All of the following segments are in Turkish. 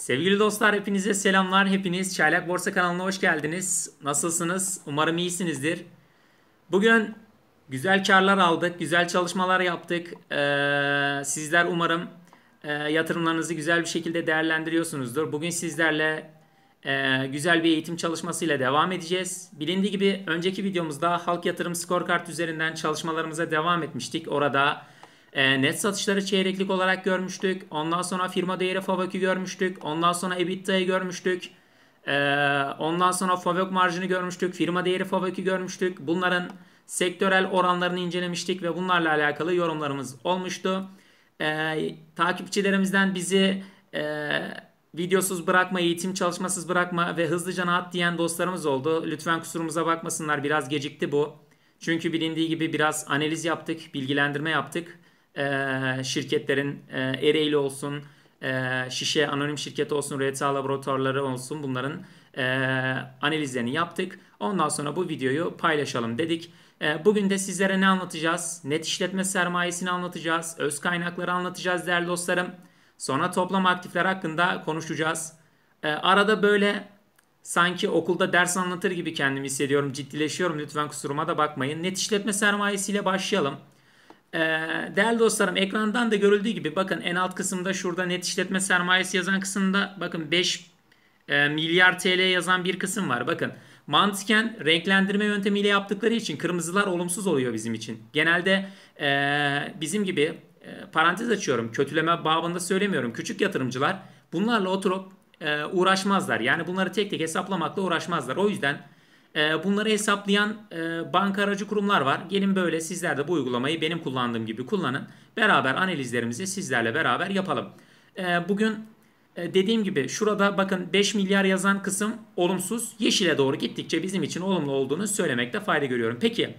Sevgili dostlar hepinize selamlar. Hepiniz Çaylak Borsa kanalına hoş geldiniz. Nasılsınız? Umarım iyisinizdir. Bugün güzel karlar aldık, güzel çalışmalar yaptık. Ee, sizler umarım e, yatırımlarınızı güzel bir şekilde değerlendiriyorsunuzdur. Bugün sizlerle e, güzel bir eğitim çalışmasıyla devam edeceğiz. Bilindiği gibi önceki videomuzda halk yatırım skor kart üzerinden çalışmalarımıza devam etmiştik. Orada e, net satışları çeyreklik olarak görmüştük. Ondan sonra firma değeri FAVÖK'ü görmüştük. Ondan sonra EBITDA'yı görmüştük. E, ondan sonra FAVÖK marjını görmüştük. Firma değeri FAVÖK'ü görmüştük. Bunların sektörel oranlarını incelemiştik ve bunlarla alakalı yorumlarımız olmuştu. E, takipçilerimizden bizi e, videosuz bırakma, eğitim çalışmasız bırakma ve hızlıca at diyen dostlarımız oldu. Lütfen kusurumuza bakmasınlar biraz gecikti bu. Çünkü bilindiği gibi biraz analiz yaptık, bilgilendirme yaptık e, şirketlerin e, Ereğli olsun, e, Şişe Anonim Şirket olsun, RTA Laboratuvarları olsun bunların e, analizlerini yaptık. Ondan sonra bu videoyu paylaşalım dedik. E, bugün de sizlere ne anlatacağız? Net işletme sermayesini anlatacağız, öz kaynakları anlatacağız değerli dostlarım. Sonra toplam aktifler hakkında konuşacağız. E, arada böyle sanki okulda ders anlatır gibi kendimi hissediyorum. Ciddileşiyorum lütfen kusuruma da bakmayın. Net işletme sermayesiyle başlayalım. Ee, değerli dostlarım ekrandan da görüldüğü gibi bakın en alt kısımda şurada net işletme sermayesi yazan kısımda bakın 5 e, milyar TL yazan bir kısım var. Bakın mantıken renklendirme yöntemiyle yaptıkları için kırmızılar olumsuz oluyor bizim için. Genelde e, bizim gibi e, parantez açıyorum kötüleme babında söylemiyorum küçük yatırımcılar bunlarla oturup e, uğraşmazlar. Yani bunları tek tek hesaplamakla uğraşmazlar. O yüzden ee, bunları hesaplayan e, banka aracı kurumlar var. Gelin böyle sizler de bu uygulamayı benim kullandığım gibi kullanın. Beraber analizlerimizi sizlerle beraber yapalım. Ee, bugün e, dediğim gibi şurada bakın 5 milyar yazan kısım olumsuz. Yeşile doğru gittikçe bizim için olumlu olduğunu söylemekte fayda görüyorum. Peki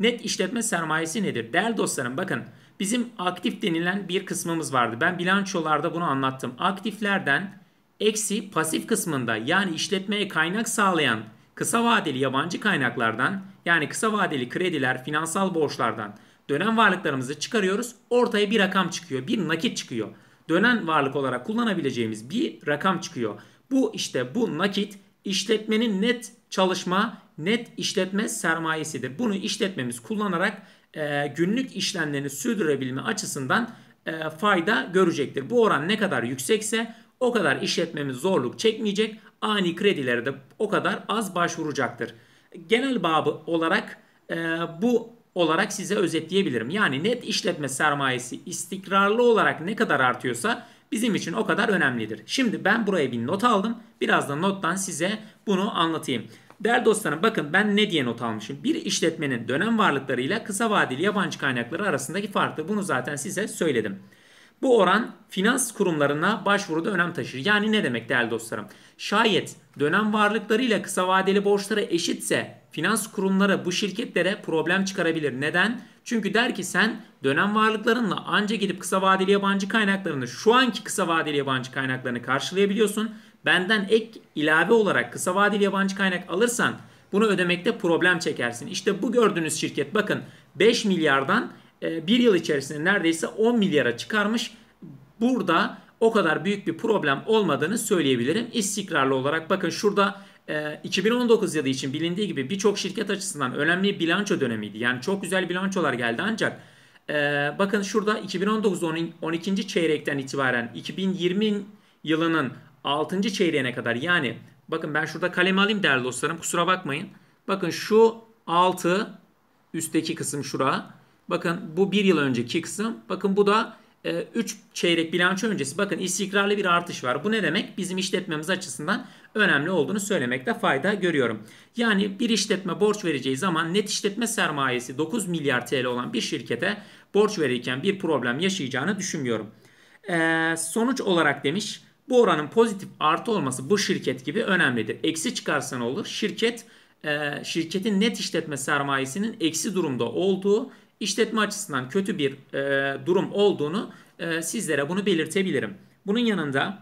net işletme sermayesi nedir? Değerli dostlarım bakın bizim aktif denilen bir kısmımız vardı. Ben bilançolarda bunu anlattım. Aktiflerden eksi pasif kısmında yani işletmeye kaynak sağlayan kısa vadeli yabancı kaynaklardan yani kısa vadeli krediler, finansal borçlardan dönem varlıklarımızı çıkarıyoruz. Ortaya bir rakam çıkıyor, bir nakit çıkıyor. Dönen varlık olarak kullanabileceğimiz bir rakam çıkıyor. Bu işte bu nakit işletmenin net çalışma, net işletme sermayesidir. Bunu işletmemiz kullanarak e, günlük işlemlerini sürdürebilme açısından e, fayda görecektir. Bu oran ne kadar yüksekse o kadar işletmemiz zorluk çekmeyecek ani kredilere de o kadar az başvuracaktır. Genel babı olarak e, bu olarak size özetleyebilirim. Yani net işletme sermayesi istikrarlı olarak ne kadar artıyorsa bizim için o kadar önemlidir. Şimdi ben buraya bir not aldım. Birazdan nottan size bunu anlatayım. Değerli dostlarım bakın ben ne diye not almışım. Bir işletmenin dönem varlıklarıyla kısa vadeli yabancı kaynakları arasındaki farkı bunu zaten size söyledim. Bu oran finans kurumlarına başvuruda önem taşır. Yani ne demek değerli dostlarım? Şayet dönem varlıklarıyla kısa vadeli borçlara eşitse finans kurumları bu şirketlere problem çıkarabilir. Neden? Çünkü der ki sen dönem varlıklarınla anca gidip kısa vadeli yabancı kaynaklarını şu anki kısa vadeli yabancı kaynaklarını karşılayabiliyorsun. Benden ek ilave olarak kısa vadeli yabancı kaynak alırsan bunu ödemekte problem çekersin. İşte bu gördüğünüz şirket bakın 5 milyardan e, bir yıl içerisinde neredeyse 10 milyara çıkarmış. Burada o kadar büyük bir problem olmadığını söyleyebilirim. İstikrarlı olarak bakın şurada 2019 e, yılı için bilindiği gibi birçok şirket açısından önemli bilanço dönemiydi. Yani çok güzel bilançolar geldi ancak e, bakın şurada 2019 12. çeyrekten itibaren 2020 yılının 6. çeyreğine kadar yani bakın ben şurada kalem alayım değerli dostlarım kusura bakmayın. Bakın şu 6 üstteki kısım şura Bakın bu bir yıl önceki kısım. Bakın bu da 3 e, çeyrek bilanço öncesi bakın istikrarlı bir artış var. Bu ne demek? Bizim işletmemiz açısından önemli olduğunu söylemekte fayda görüyorum. Yani bir işletme borç vereceği zaman net işletme sermayesi 9 milyar TL olan bir şirkete borç verirken bir problem yaşayacağını düşünmüyorum. Ee, sonuç olarak demiş bu oranın pozitif artı olması bu şirket gibi önemlidir. Eksi çıkarsa ne olur? Şirket e, şirketin net işletme sermayesinin eksi durumda olduğu işletme açısından kötü bir e, durum olduğunu e, sizlere bunu belirtebilirim. Bunun yanında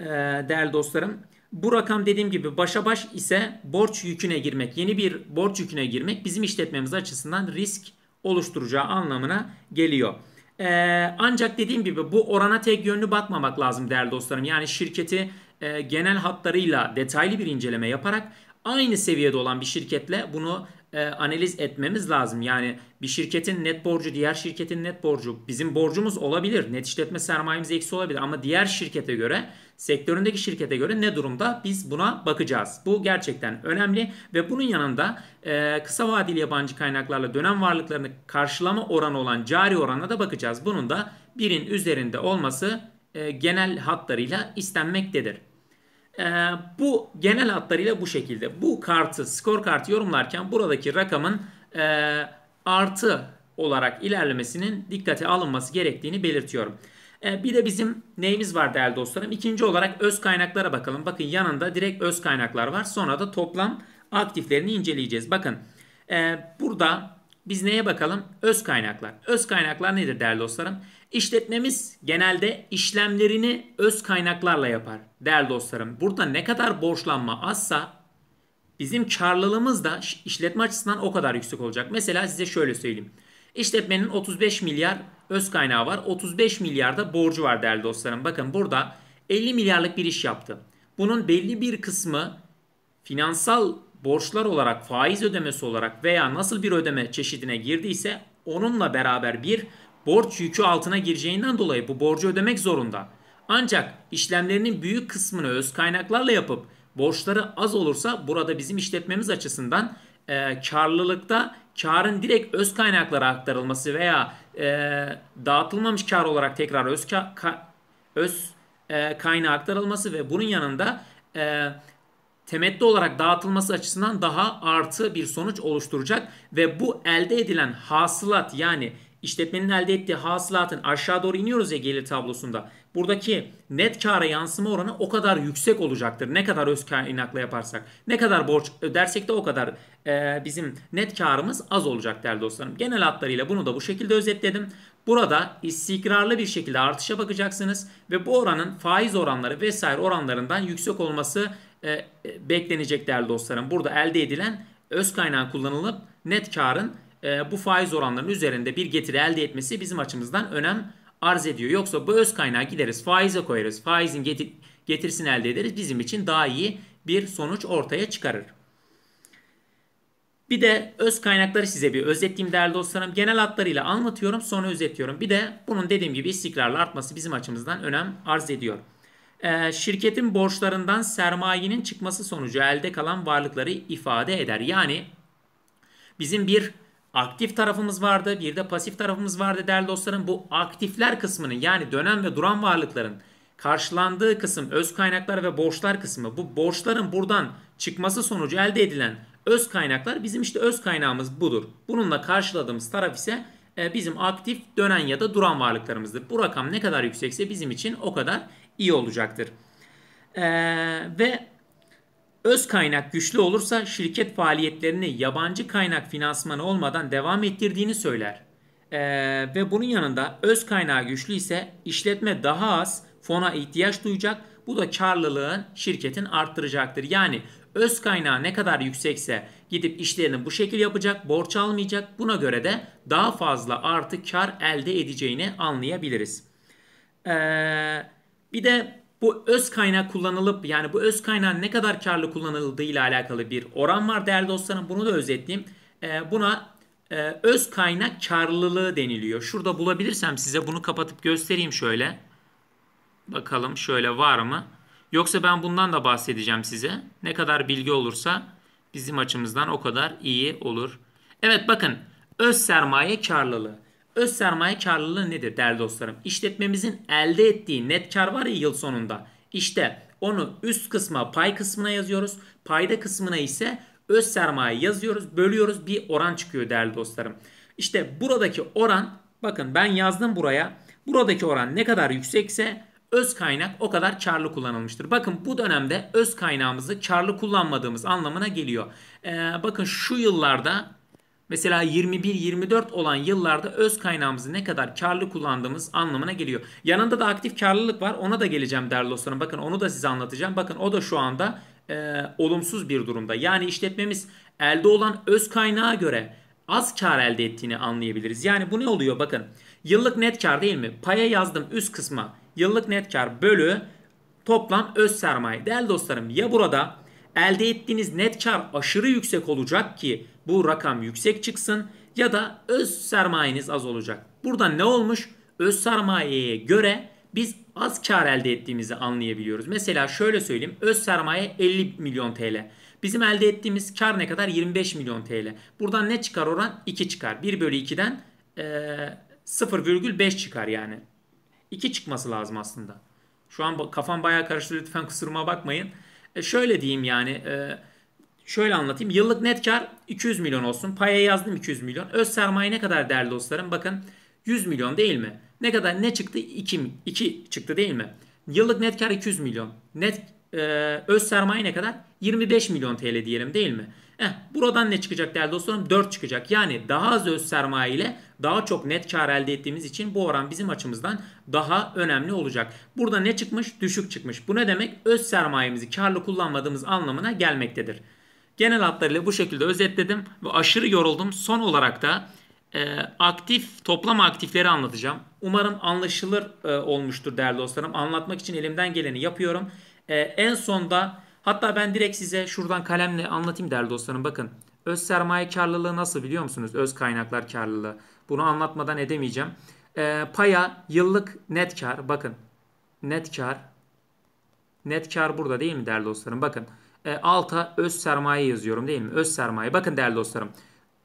e, değerli dostlarım bu rakam dediğim gibi başa baş ise borç yüküne girmek, yeni bir borç yüküne girmek bizim işletmemiz açısından risk oluşturacağı anlamına geliyor. Ee, ancak dediğim gibi bu orana tek yönlü bakmamak lazım değerli dostlarım. Yani şirketi e, genel hatlarıyla detaylı bir inceleme yaparak aynı seviyede olan bir şirketle bunu e, analiz etmemiz lazım. Yani bir şirketin net borcu, diğer şirketin net borcu bizim borcumuz olabilir. Net işletme sermayemiz eksi olabilir ama diğer şirkete göre, sektöründeki şirkete göre ne durumda biz buna bakacağız. Bu gerçekten önemli ve bunun yanında e, kısa vadeli yabancı kaynaklarla dönem varlıklarını karşılama oranı olan cari orana da bakacağız. Bunun da birin üzerinde olması e, genel hatlarıyla istenmektedir. Ee, bu genel hatlarıyla bu şekilde. Bu kartı, skor kartı yorumlarken buradaki rakamın e, artı olarak ilerlemesinin dikkate alınması gerektiğini belirtiyorum. E, bir de bizim neyimiz var değerli dostlarım? İkinci olarak öz kaynaklara bakalım. Bakın yanında direkt öz kaynaklar var. Sonra da toplam aktiflerini inceleyeceğiz. Bakın e, burada biz neye bakalım? Öz kaynaklar. Öz kaynaklar nedir değerli dostlarım? İşletmemiz genelde işlemlerini öz kaynaklarla yapar değerli dostlarım. Burada ne kadar borçlanma azsa bizim karlılığımız da işletme açısından o kadar yüksek olacak. Mesela size şöyle söyleyeyim. İşletmenin 35 milyar öz kaynağı var. 35 milyarda borcu var değerli dostlarım. Bakın burada 50 milyarlık bir iş yaptı. Bunun belli bir kısmı finansal borçlar olarak, faiz ödemesi olarak veya nasıl bir ödeme çeşidine girdiyse onunla beraber bir borç yükü altına gireceğinden dolayı bu borcu ödemek zorunda. Ancak işlemlerinin büyük kısmını öz kaynaklarla yapıp borçları az olursa burada bizim işletmemiz açısından e, karlılıkta karın direkt öz kaynaklara aktarılması veya e, dağıtılmamış kar olarak tekrar öz ka, ka, öz e, kaynağa aktarılması ve bunun yanında e, temetli olarak dağıtılması açısından daha artı bir sonuç oluşturacak ve bu elde edilen hasılat yani işletmenin elde ettiği hasılatın aşağı doğru iniyoruz ya gelir tablosunda. Buradaki net kâra yansıma oranı o kadar yüksek olacaktır. Ne kadar öz kaynakla yaparsak, ne kadar borç ödersek de o kadar e, bizim net karımız az olacak değerli dostlarım. Genel hatlarıyla bunu da bu şekilde özetledim. Burada istikrarlı bir şekilde artışa bakacaksınız ve bu oranın faiz oranları vesaire oranlarından yüksek olması e, e beklenecek değerli dostlarım. Burada elde edilen öz kaynağın kullanılıp net karın e, bu faiz oranlarının üzerinde bir getiri elde etmesi bizim açımızdan önem arz ediyor. Yoksa bu öz kaynağı gideriz faize koyarız. Faizin getir, getirisini elde ederiz. Bizim için daha iyi bir sonuç ortaya çıkarır. Bir de öz kaynakları size bir özetleyeyim değerli dostlarım. Genel hatlarıyla anlatıyorum sonra özetliyorum. Bir de bunun dediğim gibi istikrarlı artması bizim açımızdan önem arz ediyor. Ee, şirketin borçlarından sermayenin çıkması sonucu elde kalan varlıkları ifade eder. Yani bizim bir aktif tarafımız vardı bir de pasif tarafımız vardı değerli dostlarım. Bu aktifler kısmının yani dönen ve duran varlıkların karşılandığı kısım öz kaynaklar ve borçlar kısmı. Bu borçların buradan çıkması sonucu elde edilen öz kaynaklar bizim işte öz kaynağımız budur. Bununla karşıladığımız taraf ise e, bizim aktif dönen ya da duran varlıklarımızdır. Bu rakam ne kadar yüksekse bizim için o kadar iyi olacaktır. Ee, ve öz kaynak güçlü olursa şirket faaliyetlerini yabancı kaynak finansmanı olmadan devam ettirdiğini söyler. Ee, ve bunun yanında öz kaynağı güçlü ise işletme daha az fona ihtiyaç duyacak. Bu da karlılığın şirketin arttıracaktır. Yani öz kaynağı ne kadar yüksekse gidip işlerini bu şekil yapacak, borç almayacak. Buna göre de daha fazla artı kar elde edeceğini anlayabiliriz. Ee, bir de bu öz kaynak kullanılıp yani bu öz kaynağın ne kadar karlı kullanıldığı ile alakalı bir oran var değerli dostlarım. Bunu da özetleyeyim. Ee, buna e, öz kaynak karlılığı deniliyor. Şurada bulabilirsem size bunu kapatıp göstereyim şöyle. Bakalım şöyle var mı? Yoksa ben bundan da bahsedeceğim size. Ne kadar bilgi olursa bizim açımızdan o kadar iyi olur. Evet bakın öz sermaye karlılığı. Öz sermaye karlılığı nedir değerli dostlarım? İşletmemizin elde ettiği net kar var ya yıl sonunda. İşte onu üst kısma pay kısmına yazıyoruz. Payda kısmına ise öz sermaye yazıyoruz. Bölüyoruz bir oran çıkıyor değerli dostlarım. İşte buradaki oran bakın ben yazdım buraya. Buradaki oran ne kadar yüksekse öz kaynak o kadar karlı kullanılmıştır. Bakın bu dönemde öz kaynağımızı karlı kullanmadığımız anlamına geliyor. Ee, bakın şu yıllarda Mesela 21-24 olan yıllarda öz kaynağımızı ne kadar karlı kullandığımız anlamına geliyor. Yanında da aktif karlılık var. Ona da geleceğim değerli dostlarım. Bakın onu da size anlatacağım. Bakın o da şu anda e, olumsuz bir durumda. Yani işletmemiz elde olan öz kaynağa göre az kar elde ettiğini anlayabiliriz. Yani bu ne oluyor? Bakın yıllık net kar değil mi? Paya yazdım üst kısma. Yıllık net kar bölü toplam öz sermaye. Değerli dostlarım ya burada elde ettiğiniz net kar aşırı yüksek olacak ki bu rakam yüksek çıksın ya da öz sermayeniz az olacak. Burada ne olmuş? Öz sermayeye göre biz az kar elde ettiğimizi anlayabiliyoruz. Mesela şöyle söyleyeyim. Öz sermaye 50 milyon TL. Bizim elde ettiğimiz kar ne kadar? 25 milyon TL. Buradan ne çıkar oran? 2 çıkar. 1 bölü 2'den e, 0,5 çıkar yani. 2 çıkması lazım aslında. Şu an kafam bayağı karıştı lütfen kusuruma bakmayın. E, şöyle diyeyim yani... E, Şöyle anlatayım. Yıllık net kar 200 milyon olsun. Paya yazdım 200 milyon. Öz sermaye ne kadar değerli dostlarım? Bakın 100 milyon değil mi? Ne kadar ne çıktı? 2, 2 çıktı değil mi? Yıllık net kar 200 milyon. Net e, öz sermaye ne kadar? 25 milyon TL diyelim değil mi? Eh, buradan ne çıkacak değerli dostlarım? 4 çıkacak. Yani daha az öz sermaye ile daha çok net kar elde ettiğimiz için bu oran bizim açımızdan daha önemli olacak. Burada ne çıkmış? Düşük çıkmış. Bu ne demek? Öz sermayemizi karlı kullanmadığımız anlamına gelmektedir. Genel hatlarıyla bu şekilde özetledim ve aşırı yoruldum. Son olarak da e, aktif toplam aktifleri anlatacağım. Umarım anlaşılır e, olmuştur değerli dostlarım. Anlatmak için elimden geleni yapıyorum. E, en sonda hatta ben direkt size şuradan kalemle anlatayım değerli dostlarım. Bakın öz sermaye karlılığı nasıl biliyor musunuz? Öz kaynaklar karlılığı. Bunu anlatmadan edemeyeceğim. E, paya yıllık net kar bakın net kar net kar burada değil mi değerli dostlarım? Bakın e, alta öz sermaye yazıyorum değil mi? Öz sermaye. Bakın değerli dostlarım.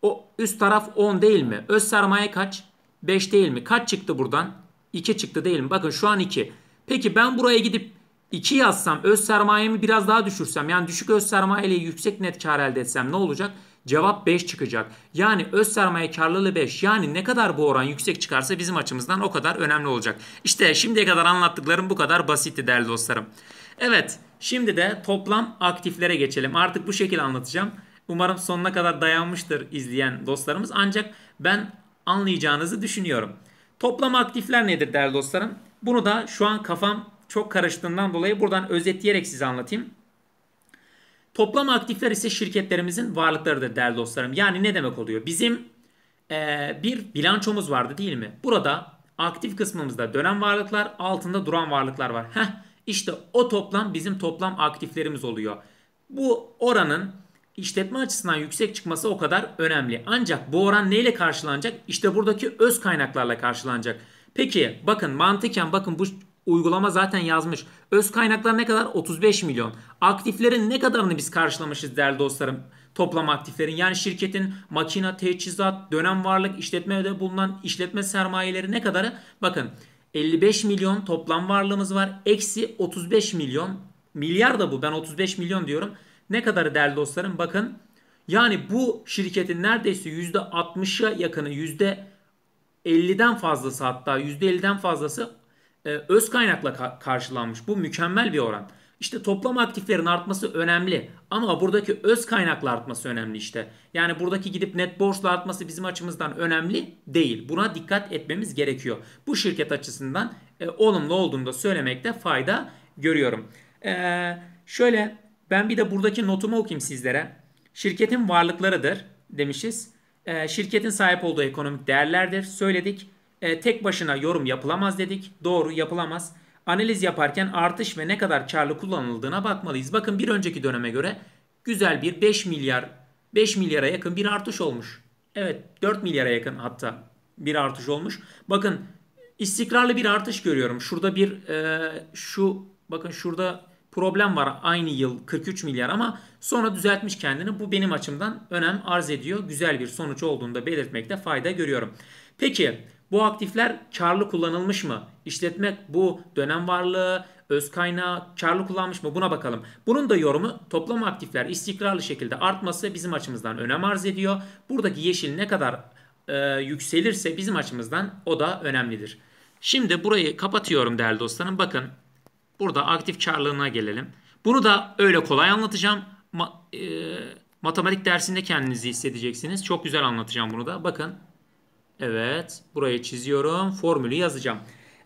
O üst taraf 10 değil mi? Öz sermaye kaç? 5 değil mi? Kaç çıktı buradan? 2 çıktı değil mi? Bakın şu an 2. Peki ben buraya gidip 2 yazsam öz sermayemi biraz daha düşürsem yani düşük öz sermaye ile yüksek net kar elde etsem ne olacak? Cevap 5 çıkacak. Yani öz sermaye karlılığı 5. Yani ne kadar bu oran yüksek çıkarsa bizim açımızdan o kadar önemli olacak. İşte şimdiye kadar anlattıklarım bu kadar basitti değerli dostlarım. Evet şimdi de toplam aktiflere geçelim. Artık bu şekilde anlatacağım. Umarım sonuna kadar dayanmıştır izleyen dostlarımız. Ancak ben anlayacağınızı düşünüyorum. Toplam aktifler nedir değerli dostlarım? Bunu da şu an kafam çok karıştığından dolayı buradan özetleyerek size anlatayım. Toplam aktifler ise şirketlerimizin varlıklarıdır değerli dostlarım. Yani ne demek oluyor? Bizim ee, bir bilançomuz vardı değil mi? Burada aktif kısmımızda dönem varlıklar, altında duran varlıklar var. Heh, işte o toplam bizim toplam aktiflerimiz oluyor. Bu oranın işletme açısından yüksek çıkması o kadar önemli. Ancak bu oran neyle karşılanacak? İşte buradaki öz kaynaklarla karşılanacak. Peki bakın mantıken bakın bu uygulama zaten yazmış. Öz kaynaklar ne kadar? 35 milyon. Aktiflerin ne kadarını biz karşılamışız değerli dostlarım? Toplam aktiflerin yani şirketin makina, teçhizat, dönem varlık, işletmede bulunan işletme sermayeleri ne kadarı? Bakın 55 milyon toplam varlığımız var. Eksi 35 milyon. Milyar da bu. Ben 35 milyon diyorum. Ne kadar değerli dostlarım? Bakın. Yani bu şirketin neredeyse %60'a yakını %50'den fazlası hatta %50'den fazlası e, öz kaynakla karşılanmış. Bu mükemmel bir oran. İşte toplam aktiflerin artması önemli ama buradaki öz kaynakla artması önemli işte. Yani buradaki gidip net borçla artması bizim açımızdan önemli değil. Buna dikkat etmemiz gerekiyor. Bu şirket açısından e, olumlu olduğunu da söylemekte fayda görüyorum. E, şöyle ben bir de buradaki notumu okuyayım sizlere. Şirketin varlıklarıdır demişiz. E, şirketin sahip olduğu ekonomik değerlerdir söyledik. E, tek başına yorum yapılamaz dedik. Doğru yapılamaz. Analiz yaparken artış ve ne kadar karlı kullanıldığına bakmalıyız. Bakın bir önceki döneme göre güzel bir 5 milyar 5 milyara yakın bir artış olmuş. Evet 4 milyara yakın hatta bir artış olmuş. Bakın istikrarlı bir artış görüyorum. Şurada bir e, şu bakın şurada problem var aynı yıl 43 milyar ama sonra düzeltmiş kendini. Bu benim açımdan önem arz ediyor. Güzel bir sonuç olduğunda belirtmekte fayda görüyorum. Peki bu aktifler karlı kullanılmış mı? İşletmek bu dönem varlığı, öz kaynağı karlı kullanmış mı? Buna bakalım. Bunun da yorumu toplam aktifler istikrarlı şekilde artması bizim açımızdan önem arz ediyor. Buradaki yeşil ne kadar e, yükselirse bizim açımızdan o da önemlidir. Şimdi burayı kapatıyorum değerli dostlarım. Bakın burada aktif karlılığına gelelim. Bunu da öyle kolay anlatacağım. Ma e, matematik dersinde kendinizi hissedeceksiniz. Çok güzel anlatacağım bunu da. Bakın Evet. Buraya çiziyorum. Formülü yazacağım.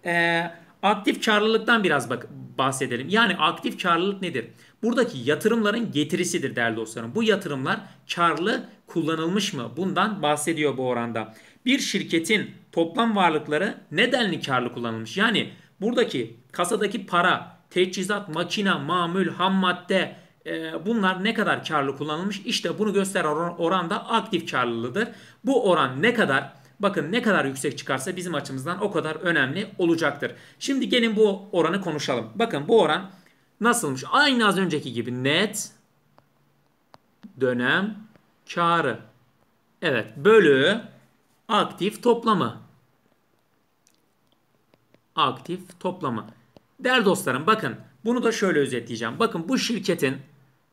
Ee, aktif karlılıktan biraz bak bahsedelim. Yani aktif karlılık nedir? Buradaki yatırımların getirisidir değerli dostlarım. Bu yatırımlar karlı kullanılmış mı? Bundan bahsediyor bu oranda. Bir şirketin toplam varlıkları nedenli karlı kullanılmış? Yani buradaki kasadaki para, teçhizat, makina, mamül, ham madde, e, bunlar ne kadar karlı kullanılmış? İşte bunu gösteren oran da aktif karlılığıdır. Bu oran ne kadar? Bakın ne kadar yüksek çıkarsa bizim açımızdan o kadar önemli olacaktır. Şimdi gelin bu oranı konuşalım. Bakın bu oran nasılmış? Aynı az önceki gibi net dönem karı. Evet bölü aktif toplamı. Aktif toplamı. Değerli dostlarım bakın bunu da şöyle özetleyeceğim. Bakın bu şirketin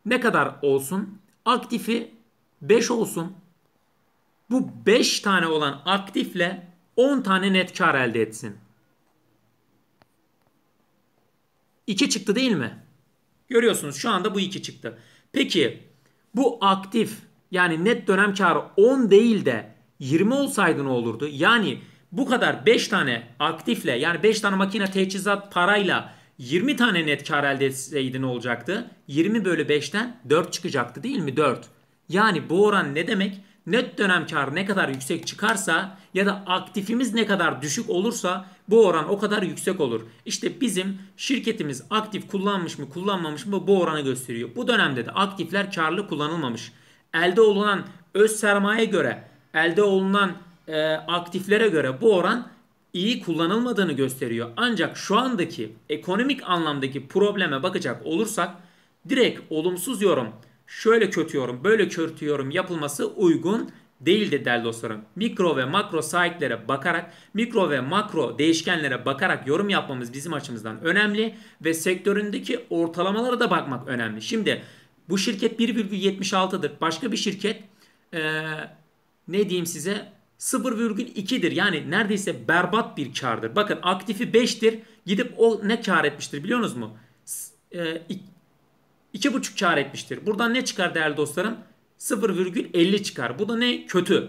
ne kadar olsun? Aktifi 5 olsun bu 5 tane olan aktifle 10 tane net kar elde etsin. 2 çıktı değil mi? Görüyorsunuz şu anda bu 2 çıktı. Peki bu aktif yani net dönem karı 10 değil de 20 olsaydı ne olurdu? Yani bu kadar 5 tane aktifle yani 5 tane makine teçhizat parayla 20 tane net kar elde etseydi ne olacaktı? 20 bölü 5'ten 4 çıkacaktı değil mi? 4. Yani bu oran ne demek? net dönem kar ne kadar yüksek çıkarsa ya da aktifimiz ne kadar düşük olursa bu oran o kadar yüksek olur. İşte bizim şirketimiz aktif kullanmış mı kullanmamış mı bu oranı gösteriyor. Bu dönemde de aktifler karlı kullanılmamış. Elde olunan öz sermaye göre elde olunan e, aktiflere göre bu oran iyi kullanılmadığını gösteriyor. Ancak şu andaki ekonomik anlamdaki probleme bakacak olursak direkt olumsuz yorum şöyle kötüyorum, böyle kötü yapılması uygun değildi değerli dostlarım. Mikro ve makro sahiplere bakarak, mikro ve makro değişkenlere bakarak yorum yapmamız bizim açımızdan önemli ve sektöründeki ortalamalara da bakmak önemli. Şimdi bu şirket 1,76'dır. Başka bir şirket ee, ne diyeyim size 0,2'dir. Yani neredeyse berbat bir kardır. Bakın aktifi 5'tir. Gidip o ne kar etmiştir biliyorsunuz mu? 2,5 kar etmiştir. Buradan ne çıkar değerli dostlarım? 0,50 çıkar. Bu da ne? Kötü.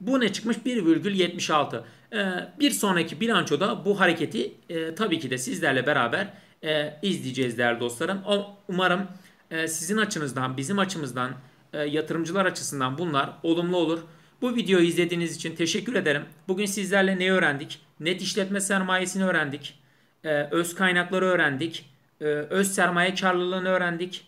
Bu ne çıkmış? 1,76. Ee, bir sonraki bilançoda bu hareketi e, tabii ki de sizlerle beraber e, izleyeceğiz değerli dostlarım. O, umarım e, sizin açınızdan, bizim açımızdan, e, yatırımcılar açısından bunlar olumlu olur. Bu videoyu izlediğiniz için teşekkür ederim. Bugün sizlerle ne öğrendik? Net işletme sermayesini öğrendik. E, öz kaynakları öğrendik e, öz sermaye karlılığını öğrendik.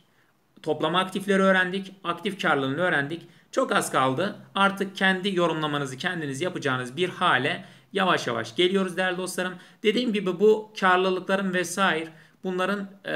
Toplama aktifleri öğrendik. Aktif karlılığını öğrendik. Çok az kaldı. Artık kendi yorumlamanızı kendiniz yapacağınız bir hale yavaş yavaş geliyoruz değerli dostlarım. Dediğim gibi bu karlılıkların vesaire bunların e,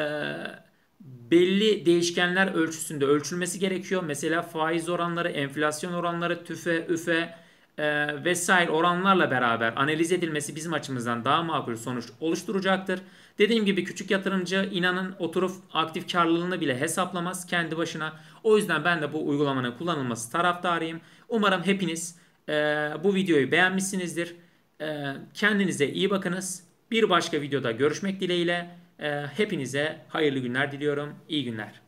belli değişkenler ölçüsünde ölçülmesi gerekiyor. Mesela faiz oranları, enflasyon oranları, tüfe, üfe, e, vesaire oranlarla beraber analiz edilmesi bizim açımızdan daha makul sonuç oluşturacaktır. Dediğim gibi küçük yatırımcı inanın oturup aktif karlılığını bile hesaplamaz kendi başına. O yüzden ben de bu uygulamanın kullanılması taraftarıyım. Umarım hepiniz e, bu videoyu beğenmişsinizdir. E, kendinize iyi bakınız. Bir başka videoda görüşmek dileğiyle. E, hepinize hayırlı günler diliyorum. İyi günler.